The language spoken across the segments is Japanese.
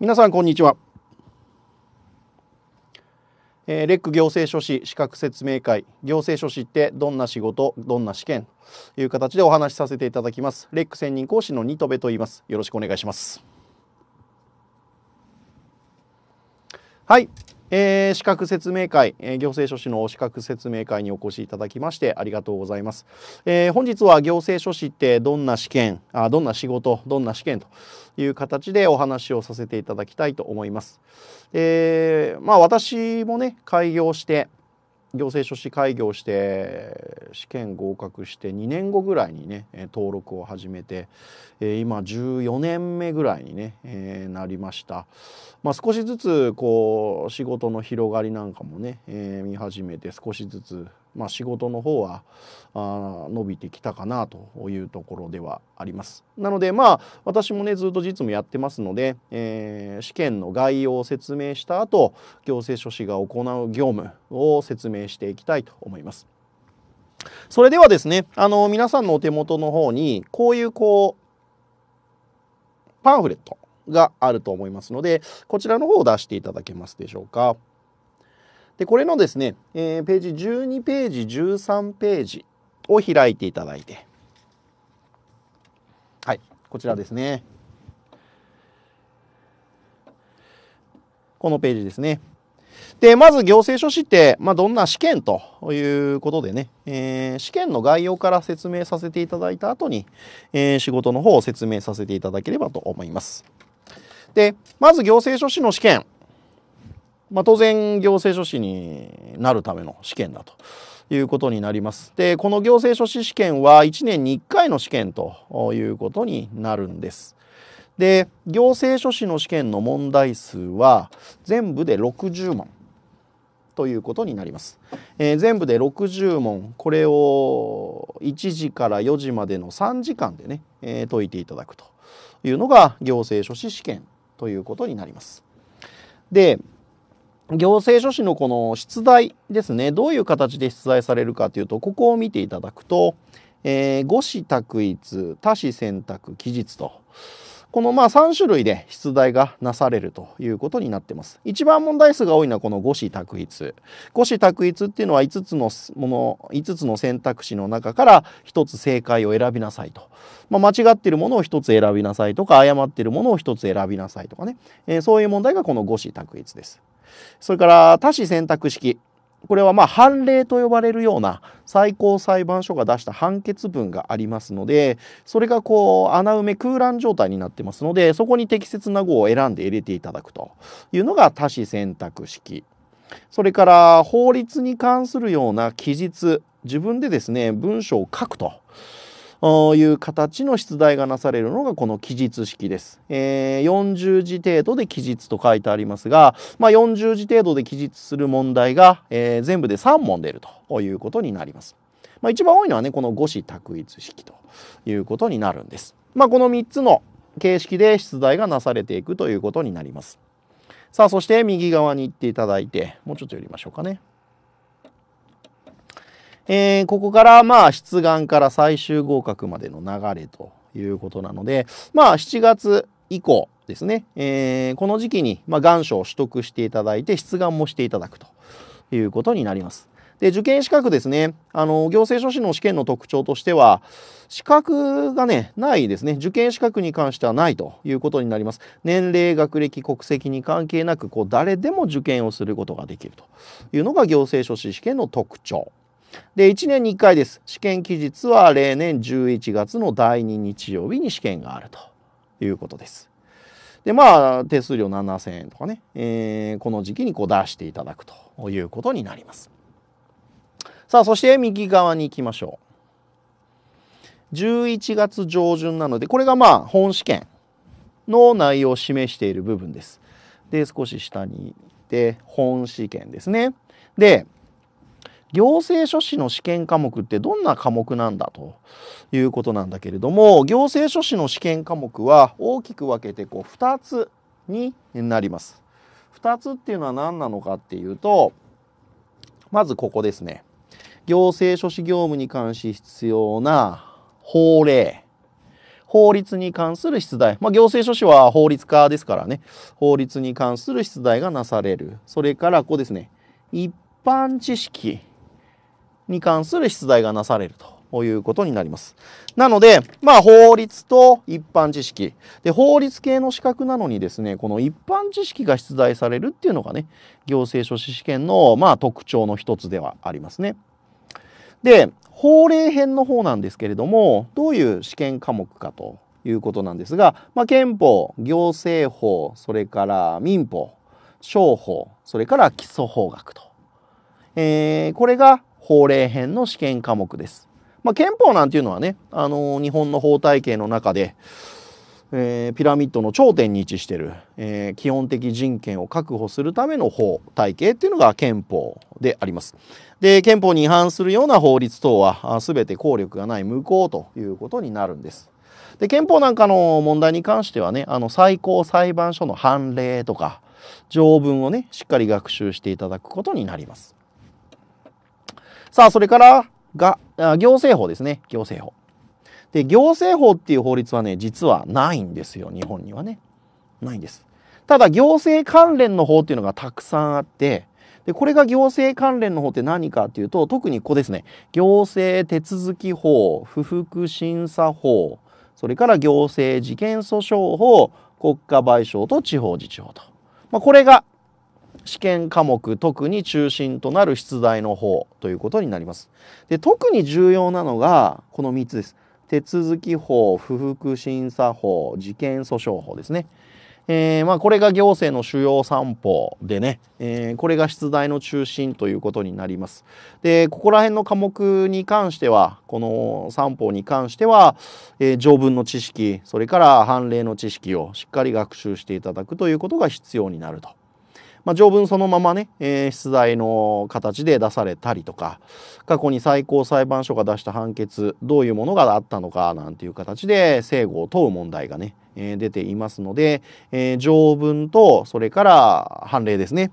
皆さんこんにちは、えー、レック行政書士資格説明会行政書士ってどんな仕事どんな試験という形でお話しさせていただきますレック専任講師の二戸ベと言いますよろしくお願いしますはいえー、資格説明会、えー、行政書士の資格説明会にお越しいただきましてありがとうございます。えー、本日は行政書士ってどんな試験あ、どんな仕事、どんな試験という形でお話をさせていただきたいと思います。えまあ、私もね、開業して、行政書士開業して試験合格して2年後ぐらいにね登録を始めて今14年目ぐらいにね、えなりました、まあ、少しずつこう仕事の広がりなんかもね、え見始めて少しずつまあ、仕事の方はあ伸びてきたかなというところではあります。なのでまあ私もねずっと実務やってますので、えー、試験の概要を説明した後行政書士が行う業務を説明していきたいと思います。それではですねあの皆さんのお手元の方にこういうこうパンフレットがあると思いますのでこちらの方を出していただけますでしょうか。でこれのですね、えー、ページ12ページ13ページを開いていただいてはいこちらですねこのページですねでまず行政書士って、まあ、どんな試験ということでね、えー、試験の概要から説明させていただいた後に、えー、仕事の方を説明させていただければと思います。でまず行政書士の試験まあ、当然行政書士になるための試験だということになります。でこの行政書士試験は1年に1回の試験ということになるんです。で行政書士の試験の問題数は全部で60問ということになります、えー、全部で60問これを1時から4時までの3時間でね、えー、解いていただくというのが行政書士試験ということになります。で行政書士のこの出題ですねどういう形で出題されるかというとここを見ていただくと、えー、語詞択一他詞選択記述とこのまあ3種類で出題がなされるということになってます。一番問題数が多いのはこの五子択一。五子択一っていうのは5つのもの、5つの選択肢の中から1つ正解を選びなさいと。まあ、間違ってるものを1つ選びなさいとか、誤ってるものを1つ選びなさいとかね。えー、そういう問題がこの五子択一です。それから多子選択式これはまあ判例と呼ばれるような最高裁判所が出した判決文がありますのでそれがこう穴埋め空欄状態になってますのでそこに適切な語を選んで入れていただくというのが多子選択式それから法律に関するような記述自分でですね文章を書くという形の出題がなされるのがこの記述式です。えー、40字程度で記述と書いてありますが、まあ、40字程度で記述する問題が、えー、全部で3問出るということになります。まあ、一番多いのはねこの五子択一式ということになるんです。まあ、この3つの形式で出題がなされていくということになります。さあそして右側に行っていただいてもうちょっと寄りましょうかね。えー、ここからまあ出願から最終合格までの流れということなので、まあ7月以降ですね、えー、この時期に、まあ、願書を取得していただいて、出願もしていただくということになります。で、受験資格ですね。あの、行政書士の試験の特徴としては、資格がね、ないですね。受験資格に関してはないということになります。年齢、学歴、国籍に関係なく、こう、誰でも受験をすることができるというのが行政書士試験の特徴で1年に1回です試験期日は例年11月の第2日曜日に試験があるということです。でまあ手数料7,000円とかね、えー、この時期にこう出していただくということになります。さあそして右側に行きましょう。11月上旬なのでこれがまあ本試験の内容を示している部分です。で少し下に行って本試験ですね。で行政書士の試験科目ってどんな科目なんだということなんだけれども行政書士の試験科目は大きく分けてこう2つになります。2つっていうのは何なのかっていうとまずここですね。行政書士業務に関し必要な法令法律に関する出題、まあ、行政書士は法律家ですからね法律に関する出題がなされるそれからここですね一般知識に関する出題がなされると。いうことになります。なので、まあ、法律と一般知識。で、法律系の資格なのにですね、この一般知識が出題されるっていうのがね、行政書士試験の、まあ、特徴の一つではありますね。で、法令編の方なんですけれども、どういう試験科目かということなんですが、まあ、憲法、行政法、それから民法、商法、それから基礎法学と。えー、これが法令編の試験科目です。まあ、憲法なんていうのはね、あのー、日本の法体系の中で、えー、ピラミッドの頂点に位置してる、えー、基本的人権を確保するための法体系っていうのが憲法であります。で憲法に違反するような法律等は全て効力がない無効ということになるんです。で憲法なんかの問題に関してはねあの最高裁判所の判例とか条文をねしっかり学習していただくことになります。さあ、それからが、行政法ですね。行政法。で、行政法っていう法律はね、実はないんですよ。日本にはね。ないんです。ただ、行政関連の法っていうのがたくさんあって、で、これが行政関連の法って何かっていうと、特にここですね。行政手続き法、不服審査法、それから行政事件訴訟法、国家賠償と地方自治法と。まあ、これが試験科目特に中心となる出題の方ということになります。で特に重要なのがこの3つです。手続き法、不服審査法、事件訴訟法ですね。えー、まあ、これが行政の主要三法でね、えー、これが出題の中心ということになります。でここら辺の科目に関してはこの三法に関しては、えー、条文の知識それから判例の知識をしっかり学習していただくということが必要になると。まあ、条文そのままね、えー、出題の形で出されたりとか過去に最高裁判所が出した判決どういうものがあったのかなんていう形で正誤を問う問題がね、えー、出ていますので、えー、条文とそれから判例ですね、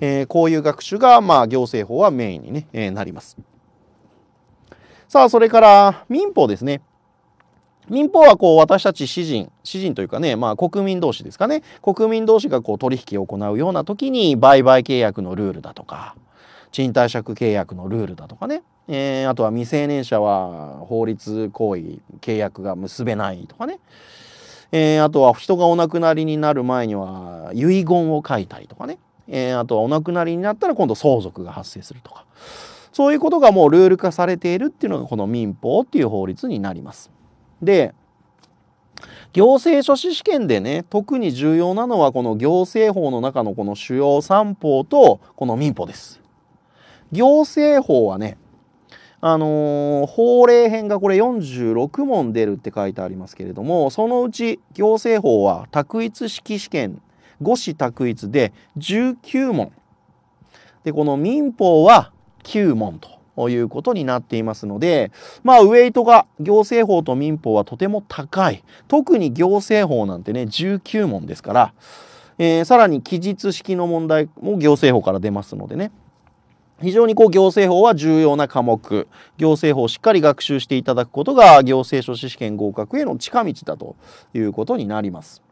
えー、こういう学習が、まあ、行政法はメインにね、えー、なります。さあそれから民法ですね。民法はこう私たち詩人詩人というかね、まあ、国民同士ですかね国民同士がこう取引を行うような時に売買契約のルールだとか賃貸借契約のルールだとかね、えー、あとは未成年者は法律行為契約が結べないとかね、えー、あとは人がお亡くなりになる前には遺言を書いたりとかね、えー、あとはお亡くなりになったら今度相続が発生するとかそういうことがもうルール化されているっていうのがこの民法っていう法律になります。で行政書士試験でね特に重要なのはこの行政法の中のこの主要三法とこの民法です。行政法はねあのー、法令編がこれ46問出るって書いてありますけれどもそのうち行政法は択一式試験五子択一で19問でこの民法は9問ということになっていますので、まあ、ウェイトが行政法と民法はとても高い。特に行政法なんてね、19問ですから、えー、さらに期日式の問題も行政法から出ますのでね。非常にこう行政法は重要な科目行政法をしっかり学習していただくことが行政書士試験合格への近道だということになります。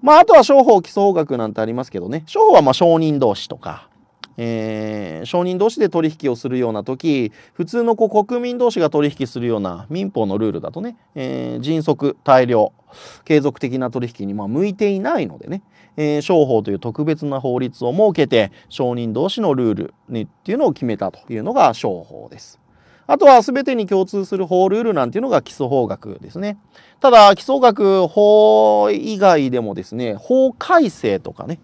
まあ、あとは商法基礎法学なんてありますけどね商法はまあ承認同士とかえー、人同士で取引をするような時普通のこう国民同士が取引するような民法のルールだとね、えー、迅速大量継続的な取引にま向いていないのでね、えー、商法という特別な法律を設けて承人同士のルールにっていうのを決めたというのが商法です。あとは全てに共通する法ルールなんていうのが基礎法学ですね。ただ基礎学法以外でもですね法改正とかね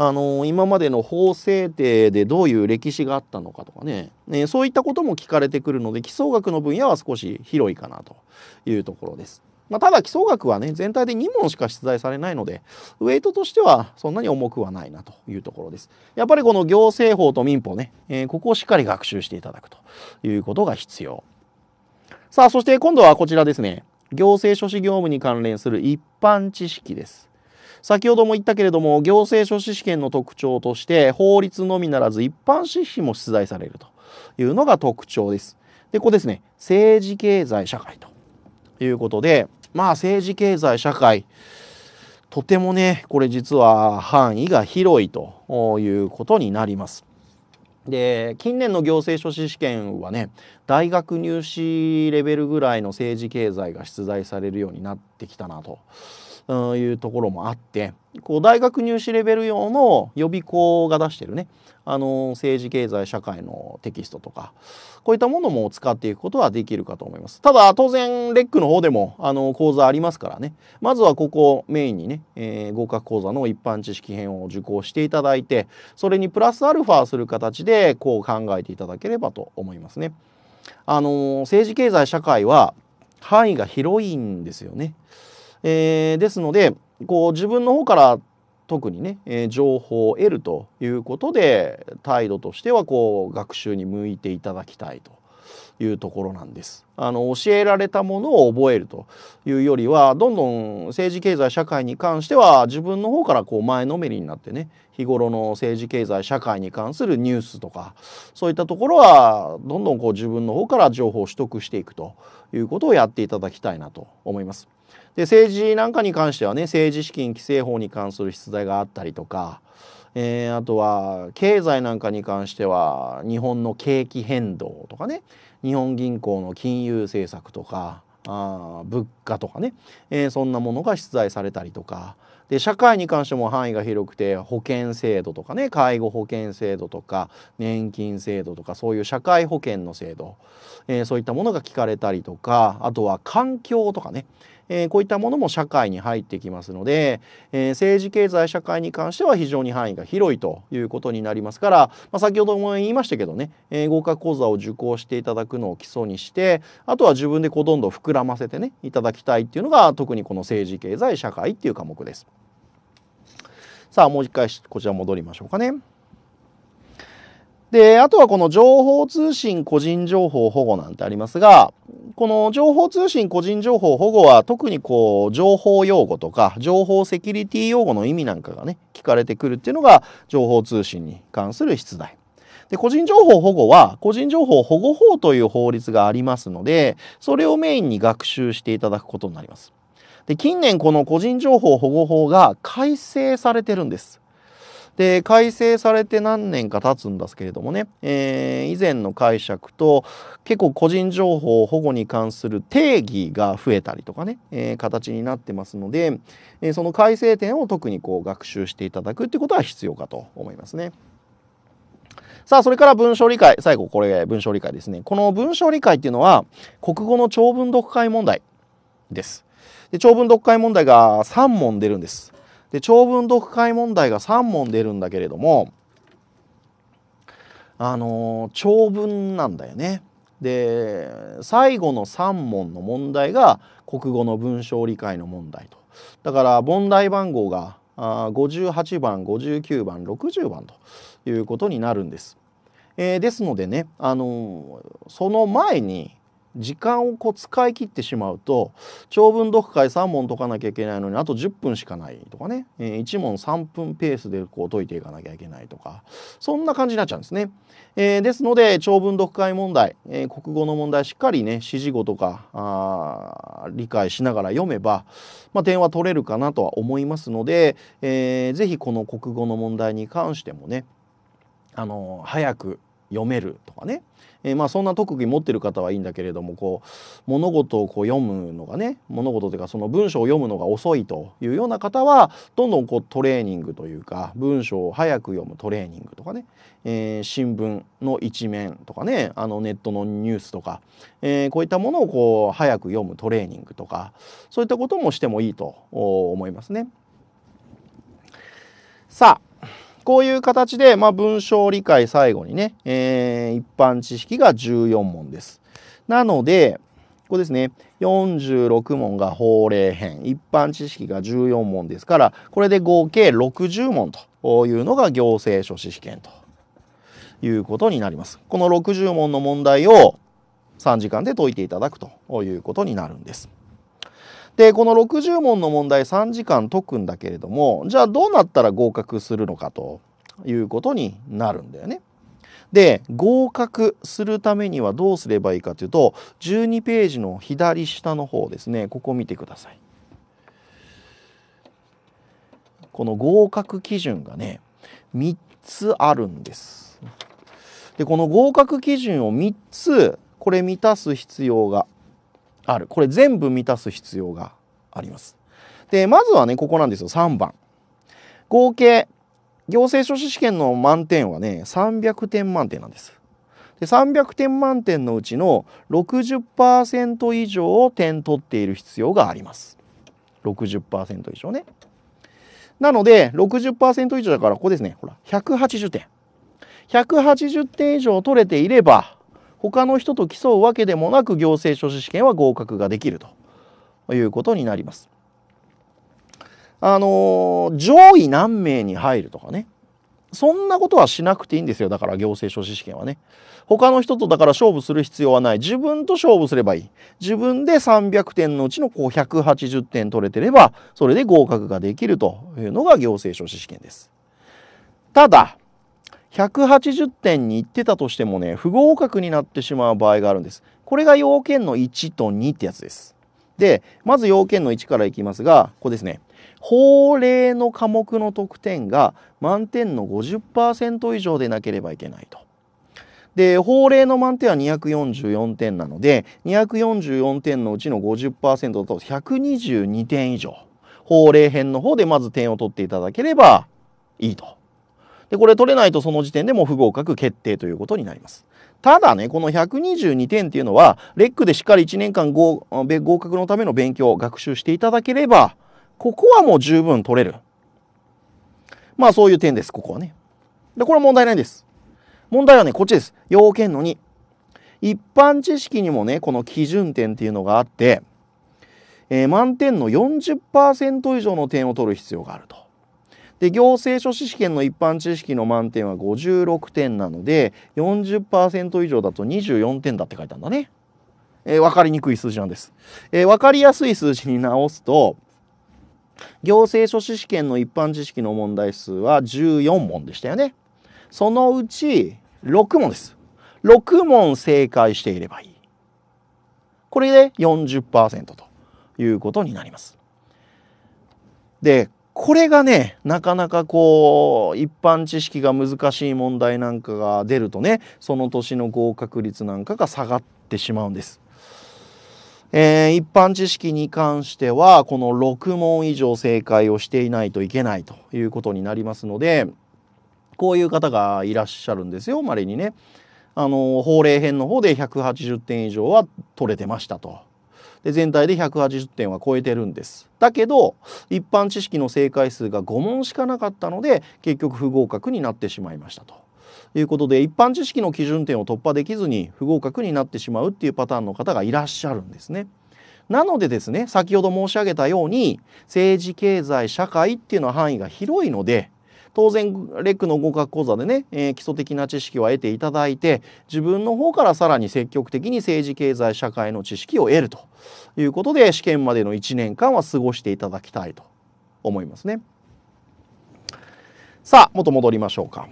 あの今までの法制定でどういう歴史があったのかとかねねそういったことも聞かれてくるので基礎学の分野は少し広いかなというところです。まあ、ただ基礎学はね全体で2問しか出題されないのでウェイトとしてはそんなに重くはないなというところです。やっぱりこの行政法と民法ね、えー、ここをしっかり学習していただくということが必要。さあそして今度はこちらですね行政書士業務に関連する一般知識です。先ほども言ったけれども行政書士試験の特徴として法律のみならず一般私費も出題されるというのが特徴です。でここですね政治経済社会ということでまあ政治経済社会とてもねこれ実は範囲が広いということになります。で近年の行政書士試験はね大学入試レベルぐらいの政治経済が出題されるようになってきたなというところもあってこう大学入試レベル用の予備校が出してるねあの政治経済社会のテキストとかこういったものも使っていくことはできるかと思いますただ当然レックの方でもあの講座ありますからねまずはここメインにね、えー、合格講座の一般知識編を受講していただいてそれにプラスアルファする形でこう考えていただければと思いますねあの政治経済社会は範囲が広いんですよね。えー、ですのでこう自分の方から特にね、えー、情報を得るということで態度としてはこう学習に向いていただきたいというところなんです。あの教えられたものを覚えるというよりはどんどん政治経済社会に関しては自分の方からこう前のめりになってね日頃の政治経済社会に関するニュースとかそういったところはどんどんこう自分の方から情報を取得していくということをやっていただきたいなと思います。で政治なんかに関してはね政治資金規正法に関する出題があったりとか、えー、あとは経済なんかに関しては日本の景気変動とかね日本銀行の金融政策とかあ物価とかね、えー、そんなものが出題されたりとか。で社会に関しても範囲が広くて保険制度とかね介護保険制度とか年金制度とかそういう社会保険の制度、えー、そういったものが聞かれたりとかあとは環境とかね、えー、こういったものも社会に入ってきますので、えー、政治経済社会に関しては非常に範囲が広いということになりますから、まあ、先ほども言いましたけどね、えー、合格講座を受講していただくのを基礎にしてあとは自分でこうどんどん膨らませてねいただきたいっていうのが特にこの政治経済社会っていう科目です。さあもう一回こちら戻りましょうかね。で、あとはこの情報通信個人情報保護なんてありますが、この情報通信個人情報保護は特にこう情報用語とか情報セキュリティ用語の意味なんかがね聞かれてくるっていうのが情報通信に関する出題。で個人情報保護は個人情報保護法という法律がありますのでそれをメインに学習していただくことになります。で近年この個人情報保護法が改正されてるんです。で改正されて何年か経つんですけれどもね、えー、以前の解釈と結構個人情報保護に関する定義が増えたりとかね、えー、形になってますので、えー、その改正点を特にこう学習していただくってことは必要かと思いますね。さあ、それから文章理解。最後、これ、文章理解ですね。この文章理解っていうのは、国語の長文読解問題です。で長文読解問題が3問出るんです。で長文読解問題が3問出るんだけれどもあのー、長文なんだよね。で最後の3問の問題が国語の文章理解の問題と。だから問題番号があ58番59番60番ということになるんです。えー、ですのでね、あのー、その前に時間をこう使い切ってしまうと長文読解3問解かなきゃいけないのにあと10分しかないとかね、えー、1問3分ペースでこう解いていかなきゃいけないとかそんな感じになっちゃうんですね。えー、ですので長文読解問題、えー、国語の問題しっかりね指示語とかあ理解しながら読めば、まあ、点は取れるかなとは思いますので、えー、ぜひこの国語の問題に関してもねあの早く読めるとかね、えー、まあそんな特技持ってる方はいいんだけれどもこう物事をこう読むのがね物事というかその文章を読むのが遅いというような方はどんどんこうトレーニングというか文章を早く読むトレーニングとかね、えー、新聞の一面とかねあのネットのニュースとか、えー、こういったものをこう早く読むトレーニングとかそういったこともしてもいいと思いますね。さあこういう形で、まあ、文章理解最後にね、えー、一般知識が14問です。なので、ここですね、46問が法令編、一般知識が14問ですから、これで合計60問というのが行政書士試験ということになります。この60問の問題を3時間で解いていただくということになるんです。でこの60問の問題3時間解くんだけれどもじゃあどうなったら合格するのかということになるんだよね。で合格するためにはどうすればいいかというと12ページの左下の方ですねここ見てください。この合格基準がね3つあるんです。でこの合格基準を3つこれ満たす必要があるこれ全部満たす必要があります。でまずはねここなんですよ3番。合計行政書士試験の満点はね300点満点なんです。で300点満点のうちの60%以上を点取っている必要があります。60%以上ね。なので60%以上だからここですねほら180点。180点以上取れていれば他の人と競うわけでもなく行政書士試験は合格ができるということになります。あの上位何名に入るとかねそんなことはしなくていいんですよだから行政書士試験はね。他の人とだから勝負する必要はない自分と勝負すればいい自分で300点のうちのこう180点取れてればそれで合格ができるというのが行政書士試験です。ただ180点に行ってたとしてもね、不合格になってしまう場合があるんです。これが要件の1と2ってやつです。で、まず要件の1からいきますが、ここですね。法令の科目の得点が満点の50%以上でなければいけないと。で、法令の満点は244点なので、244点のうちの50%だと122点以上。法令編の方でまず点を取っていただければいいと。でこれ取れないとその時点でもう不合格決定ということになります。ただねこの122点っていうのはレックでしっかり1年間合格のための勉強学習していただければここはもう十分取れるまあそういう点ですここはねでこれは問題ないです問題はねこっちです要件の2一般知識にもねこの基準点っていうのがあって、えー、満点の40%以上の点を取る必要があるとで行政書士試験の一般知識の満点は56点なので40%以上だと24点だって書いたんだね。えー、分かりにくい数字なんです。えー、分かりやすい数字に直すと行政書士試験の一般知識の問題数は14問でしたよね。そのうち6問です。6問正解していればいい。これで40%ということになります。でこれがね、なかなかこう、一般知識が難しい問題なんかが出るとね、その年の合格率なんかが下がってしまうんです。えー、一般知識に関しては、この6問以上正解をしていないといけないということになりますので、こういう方がいらっしゃるんですよ、まれにね。あの、法令編の方で180点以上は取れてましたと。で全体で180点は超えてるんです。だけど一般知識の正解数が5問しかなかったので結局不合格になってしまいましたと。いうことで一般知識の基準点を突破できずに不合格になってしまうっていうパターンの方がいらっしゃるんですね。なのでですね先ほど申し上げたように政治経済社会っていうのは範囲が広いので当然レックの合格講座でね、えー、基礎的な知識は得ていただいて自分の方からさらに積極的に政治経済社会の知識を得るということで試験までの1年間は過ごしていただきたいと思いますね。さあ元戻りましょうか。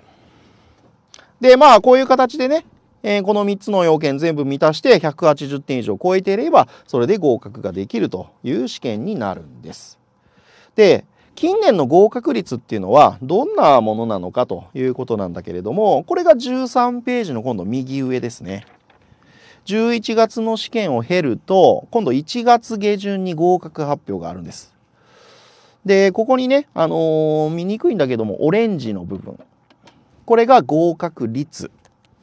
でまあこういう形でねえー、この3つの要件全部満たして180点以上超えていればそれで合格ができるという試験になるんです。で近年の合格率っていうのはどんなものなのかということなんだけれどもこれが13ページの今度右上ですね。11月の試験を経ると今度1月下旬に合格発表があるんです。でここにね、あのー、見にくいんだけどもオレンジの部分これが合格率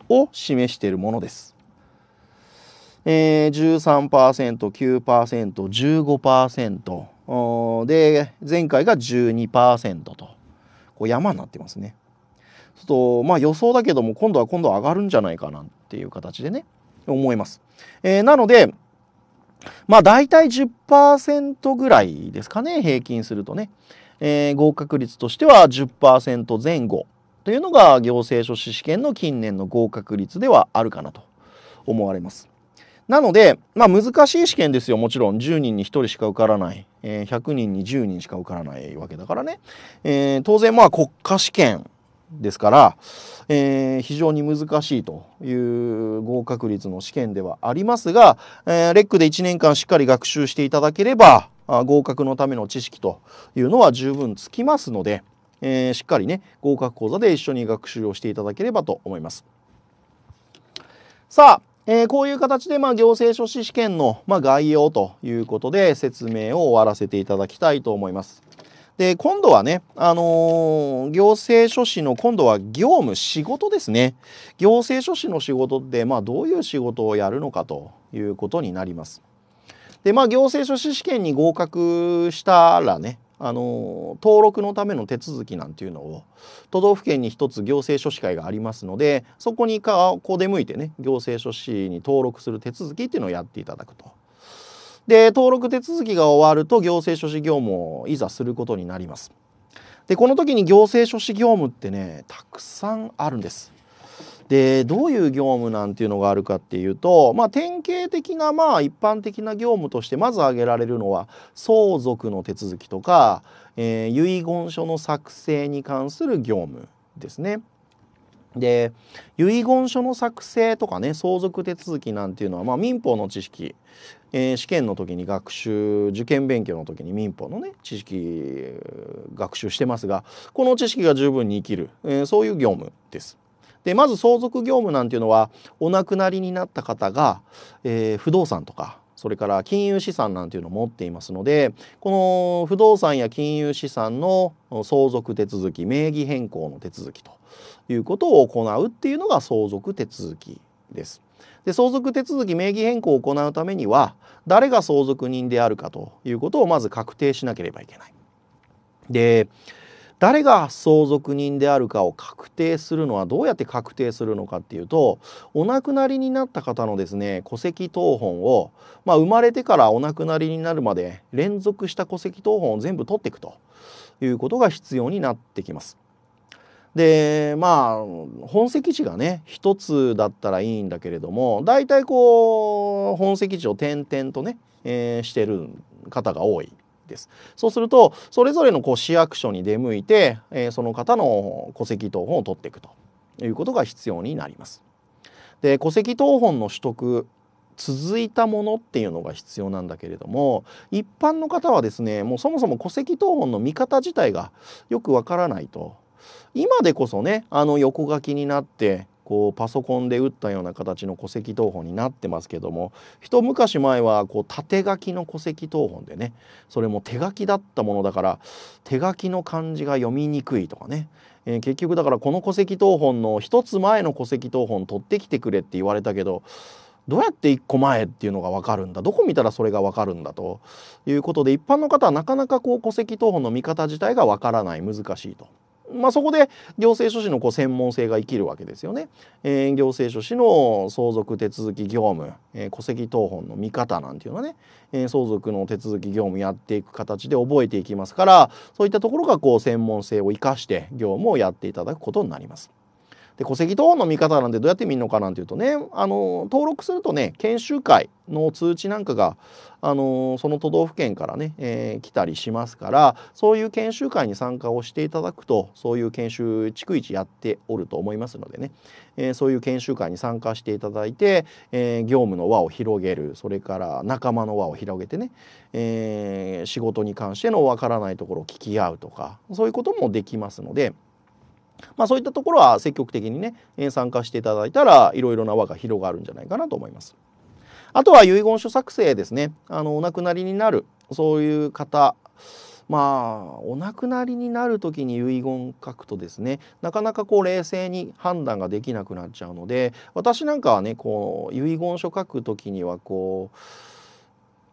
を示しているものです。えー、13%、9%、15%、で前回が12%とこう山になってますね。とまあ予想だけども今度は今度は上がるんじゃないかなっていう形でね思います。えー、なのでまあ大体10%ぐらいですかね平均するとね、えー、合格率としては10%前後というのが行政書士試験の近年の合格率ではあるかなと思われます。なので、まあ、難しい試験ですよもちろん10人に1人しか受からない、えー、100人に10人しか受からないわけだからね、えー、当然まあ国家試験ですから、えー、非常に難しいという合格率の試験ではありますが、えー、レックで1年間しっかり学習していただければ合格のための知識というのは十分つきますので、えー、しっかりね合格講座で一緒に学習をしていただければと思います。さあえー、こういう形で、まあ、行政書士試験の、まあ、概要ということで説明を終わらせていただきたいと思います。で今度はね、あのー、行政書士の今度は業務仕事ですね行政書士の仕事って、まあ、どういう仕事をやるのかということになります。でまあ行政書士試験に合格したらねあの登録のための手続きなんていうのを都道府県に一つ行政書士会がありますのでそこにかこう出向いてね行政書士に登録する手続きっていうのをやっていただくと。で登録手続きが終わると行政書士業務をいざすることになります。でこの時に行政書士業務ってねたくさんあるんです。でどういう業務なんていうのがあるかっていうと、まあ、典型的なまあ一般的な業務としてまず挙げられるのは相続の手続きとか、えー、遺言書の作成に関する業務ですね。で遺言書の作成とかね相続手続きなんていうのは、まあ、民法の知識、えー、試験の時に学習受験勉強の時に民法のね知識学習してますがこの知識が十分に生きる、えー、そういう業務です。でまず相続業務なんていうのはお亡くなりになった方が、えー、不動産とかそれから金融資産なんていうのを持っていますのでこの不動産や金融資産の相続手続き名義変更の手続きということを行うっていうのが相続手続きです。で相続手続き名義変更を行うためには誰が相続人であるかということをまず確定しなければいけない。で誰が相続人であるかを確定するのはどうやって確定するのかっていうとお亡くなりになった方のですね戸籍謄本を、まあ、生まれてからお亡くなりになるまで連続した戸籍謄本を全部取っていくということが必要になってきます。でまあ本籍地がね一つだったらいいんだけれども大体こう本籍地を点々とね、えー、してる方が多いです。そうするとそれぞれのこう市役所に出向いて、えー、その方の戸籍謄本を取っていくということが必要になります。で戸籍謄本の取得続いたものっていうのが必要なんだけれども一般の方はですねもうそもそも戸籍謄本の見方自体がよくわからないと今でこそねあの横書きになってこうパソコンで打ったような形の戸籍謄本になってますけども一昔前はこう縦書きの戸籍謄本でねそれも手書きだったものだから手書きの漢字が読みにくいとかね、えー、結局だからこの戸籍謄本の一つ前の戸籍謄本取ってきてくれって言われたけどどうやって1個前っていうのが分かるんだどこ見たらそれが分かるんだということで一般の方はなかなかこう戸籍謄本の見方自体が分からない難しいと。まあ、そこで行政書士のこう専門性が生きるわけですよね。えー、行政書士の相続手続き業務、えー、戸籍謄本の見方なんていうのはね、えー、相続の手続き業務やっていく形で覚えていきますからそういったところがこう専門性を生かして業務をやっていただくことになります。で戸籍等の見方なんでどうやって見るのかなんていうとねあの登録するとね研修会の通知なんかがあのその都道府県からね、えー、来たりしますからそういう研修会に参加をしていただくとそういう研修逐一やっておると思いますのでね、えー、そういう研修会に参加していただいて、えー、業務の輪を広げるそれから仲間の輪を広げてね、え仕事に関してのわからないところを聞き合うとかそういうこともできますので。まあ、そういったところは積極的にね参加していただいたらいろいろな輪が広がるんじゃないかなと思います。あとは遺言書作成ですねあのお亡くなりになるそういう方まあお亡くなりになる時に遺言書くとですねなかなかこう冷静に判断ができなくなっちゃうので私なんかはねこう遺言書書く時にはこう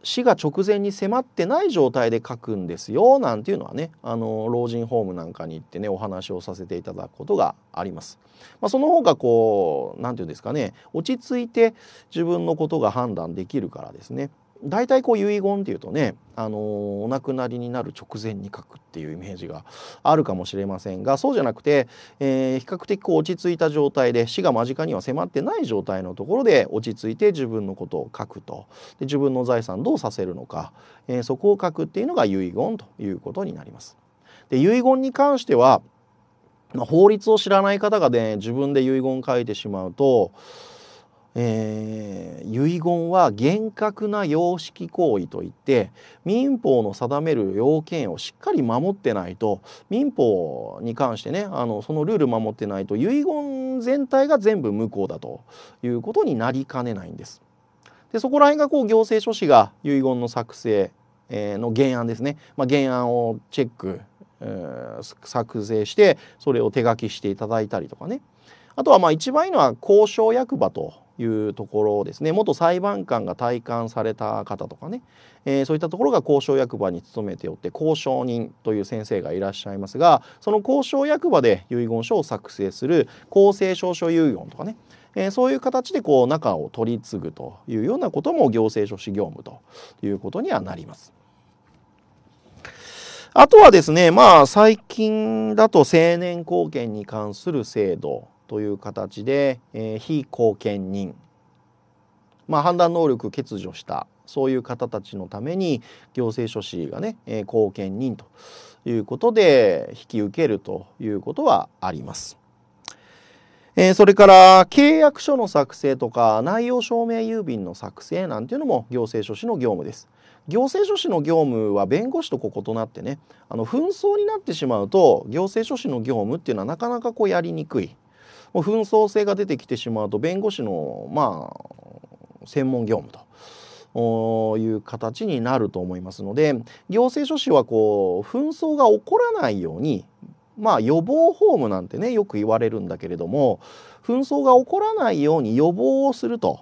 死が直前に迫ってない状態で書くんですよなんていうのはねあの老人ホームなんかに行ってねお話をさせていただくことがあります。まあ、その方がこう何て言うんですかね落ち着いて自分のことが判断できるからですね。大体こう遺言っていうとね、あのー、お亡くなりになる直前に書くっていうイメージがあるかもしれませんがそうじゃなくて、えー、比較的こう落ち着いた状態で死が間近には迫ってない状態のところで落ち着いて自分のことを書くとで自分の財産どうさせるのか、えー、そこを書くっていうのが遺言ということになります。で遺言に関しては、まあ、法律を知らない方がね自分で遺言書いてしまうとえー、遺言は厳格な様式行為といって民法の定める要件をしっかり守ってないと民法に関してねあのそのルール守ってないと遺言全体が全部無効だということになりかねないんです。でそこら辺がこう行政書士が遺言の作成の原案ですね、まあ、原案をチェック、えー、作成してそれを手書きしていただいたりとかねあとはまあ一番いいのは交渉役場というところですね元裁判官が退官された方とかね、えー、そういったところが交渉役場に勤めておって交渉人という先生がいらっしゃいますがその交渉役場で遺言書を作成する公正証書遺言とかねえー、そういう形でこう中を取り継ぐというようなことも行政書士業務ということにはなります。あとはですね、まあ最近だと成年後見に関する制度という形で、えー、非後見人、まあ、判断能力欠如したそういう方たちのために行政書士がね、えー、後見人ということで引き受けるということはあります。えー、それから契約書の作成とか内容証明郵便の作成なんていうのも行政書士の業務です。行政書士の業務は弁護士とこ異なってねあの紛争になってしまうと行政書士の業務っていうのはなかなかこうやりにくい。もう紛争性が出てきてしまうと弁護士のまあ専門業務と。いう形になると思いますので行政書士はこう紛争が起こらないようにまあ予防法務なんてねよく言われるんだけれども紛争が起こらないように予防をすると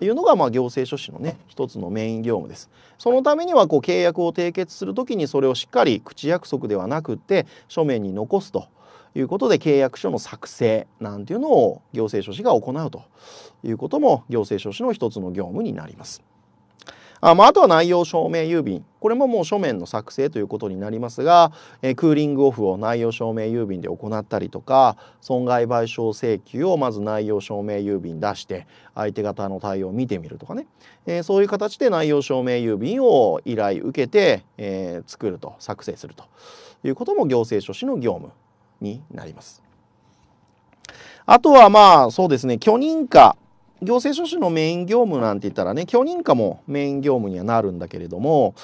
いうのがまあ行政書士のね一つのメイン業務です。そのためにはこう契約を締結する時にそれをしっかり口約束ではなくって書面に残すと。いうことで契約書の作成なんていうのを行政書士が行うということも行政書士の一つの業務になります。あ,、まあ、あとは内容証明郵便これももう書面の作成ということになりますが、えクーリングオフを内容証明郵便で行ったりとか損害賠償請求をまず内容証明郵便出して相手方の対応を見てみるとかね、えー、そういう形で内容証明郵便を依頼受けて、えー、作ると作成するということも行政書士の業務になります。あとはまあそうですね許認可行政書士のメイン業務なんて言ったらね許認可もメイン業務にはなるんだけれども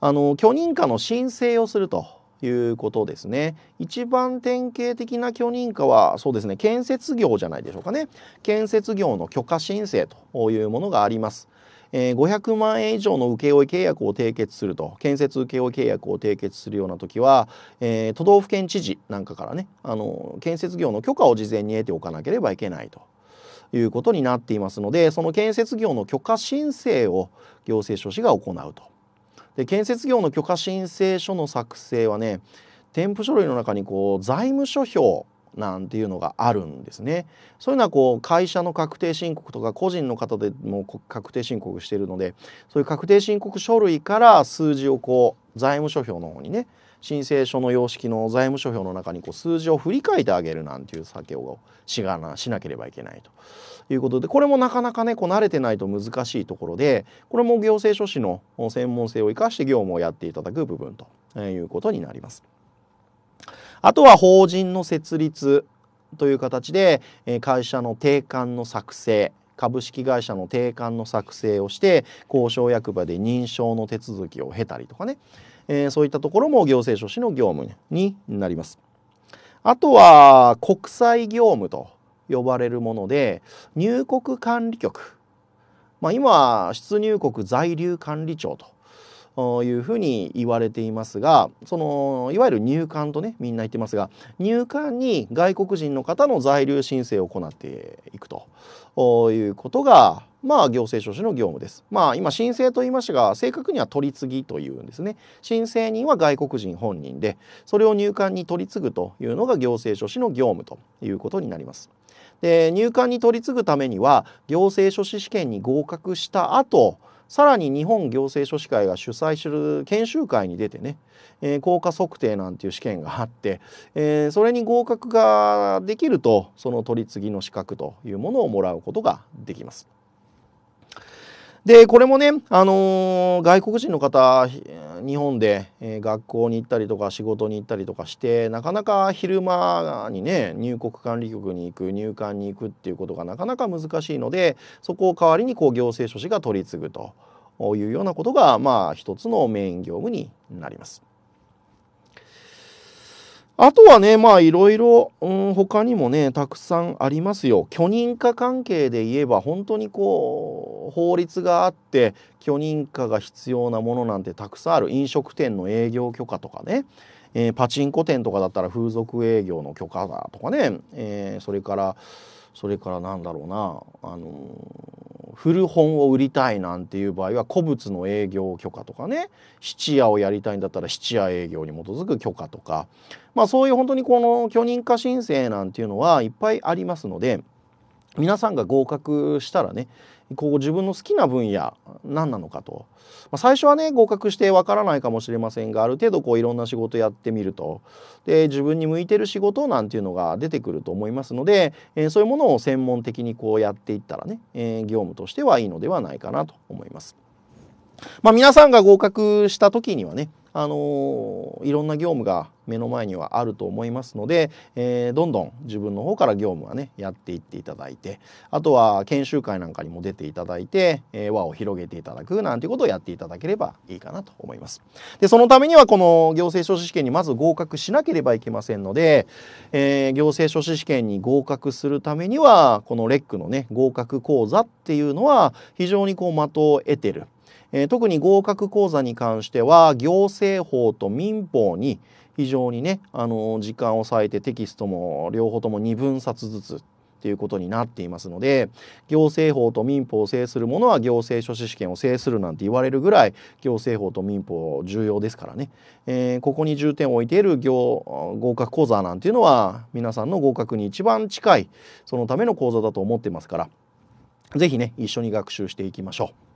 あの許認可の申請をするということですね一番典型的な許認可はそうですね建設業じゃないでしょうかね建設業の許可申請というものがあります。え500万円以上の請負契約を締結すると建設請負契約を締結するような時は、えー、都道府県知事なんかからねあの建設業の許可を事前に得ておかなければいけないということになっていますのでその建設業の許可申請を行政書士が行うと。で建設業の許可申請書の作成はね添付書類の中にこう財務諸表なんていうのがあるんですね。そういうのはこう会社の確定申告とか個人の方でも確定申告しているのでそういう確定申告書類から数字をこう財務諸表の方にね申請書の様式の財務諸表の中にこう数字を振り返ってあげるなんていう作業をしがなしなければいけないということでこれもなかなかねこう慣れてないと難しいところでこれも行政書士の専門性を生かして業務をやっていただく部分ということになります。あとは法人の設立という形で、え会社の定款の作成株式会社の定款の作成をして交渉役場で認証の手続きを経たりとかね、えー、そういったところも行政書士の業務になります。あとは国際業務と呼ばれるもので入国管理局、まあ、今は出入国在留管理庁というふうに言われていますがそのいわゆる入管とねみんな言ってますが入管に外国人の方の在留申請を行っていくということがまあ行政書士の業務です。まあ今申請と言いましたが正確には取り次ぎというんですね。申請人は外国人本人でそれを入管に取り次ぐというのが行政書士の業務ということになります。で入管に取り次ぐためには行政書士試験に合格した後さらに日本行政書士会が主催する研修会に出てね、えー、効果測定なんていう試験があって、えー、それに合格ができるとその取り次ぎの資格というものをもらうことができます。でこれもね、あのー、外国人の方日本で、えー、学校に行ったりとか仕事に行ったりとかしてなかなか昼間にね入国管理局に行く入管に行くっていうことがなかなか難しいのでそこを代わりにこう行政書士が取り次ぐというようなことがまあ一つのメイン業務になります。あとはね、まあいろいろ、うん、他にもね、たくさんありますよ。許認可関係で言えば、本当にこう、法律があって、許認可が必要なものなんてたくさんある。飲食店の営業許可とかね、えー、パチンコ店とかだったら風俗営業の許可だとかね、えー、それから、それからなんだろうなあの古本を売りたいなんていう場合は古物の営業許可とかね質屋をやりたいんだったら質屋営業に基づく許可とかまあそういう本当にこの許認可申請なんていうのはいっぱいありますので。皆さんが合格したらねこう自分の好きな分野何なのかと、まあ、最初はね合格してわからないかもしれませんがある程度こういろんな仕事やってみるとで自分に向いてる仕事なんていうのが出てくると思いますので、えー、そういうものを専門的にこうやっていったらね、えー、業務としてはいいのではないかなと思います。まあ、皆さんが合格した時にはねあのいろんな業務が目の前にはあると思いますので、えー、どんどん自分の方から業務はねやっていっていただいてあとは研修会なんかにも出ていただいて、えー、輪を広げていただくなんていうことをやっていただければいいかなと思います。でそのためにはこの行政書士試験にまず合格しなければいけませんので、えー、行政書士試験に合格するためにはこのレックのね合格講座っていうのは非常にこう的を得てるえー、特に合格講座に関しては行政法と民法に非常にね、あの時間を割いてテキストも両方とも2分冊ずつっていうことになっていますので行政法と民法を制する者は行政書士試験を制するなんて言われるぐらい行政法と民法重要ですからね、えー、ここに重点を置いている行合格講座なんていうのは皆さんの合格に一番近いそのための講座だと思ってますから是非ね一緒に学習していきましょう。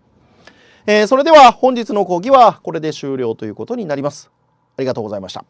えー、それでは本日の講義はこれで終了ということになります。ありがとうございました。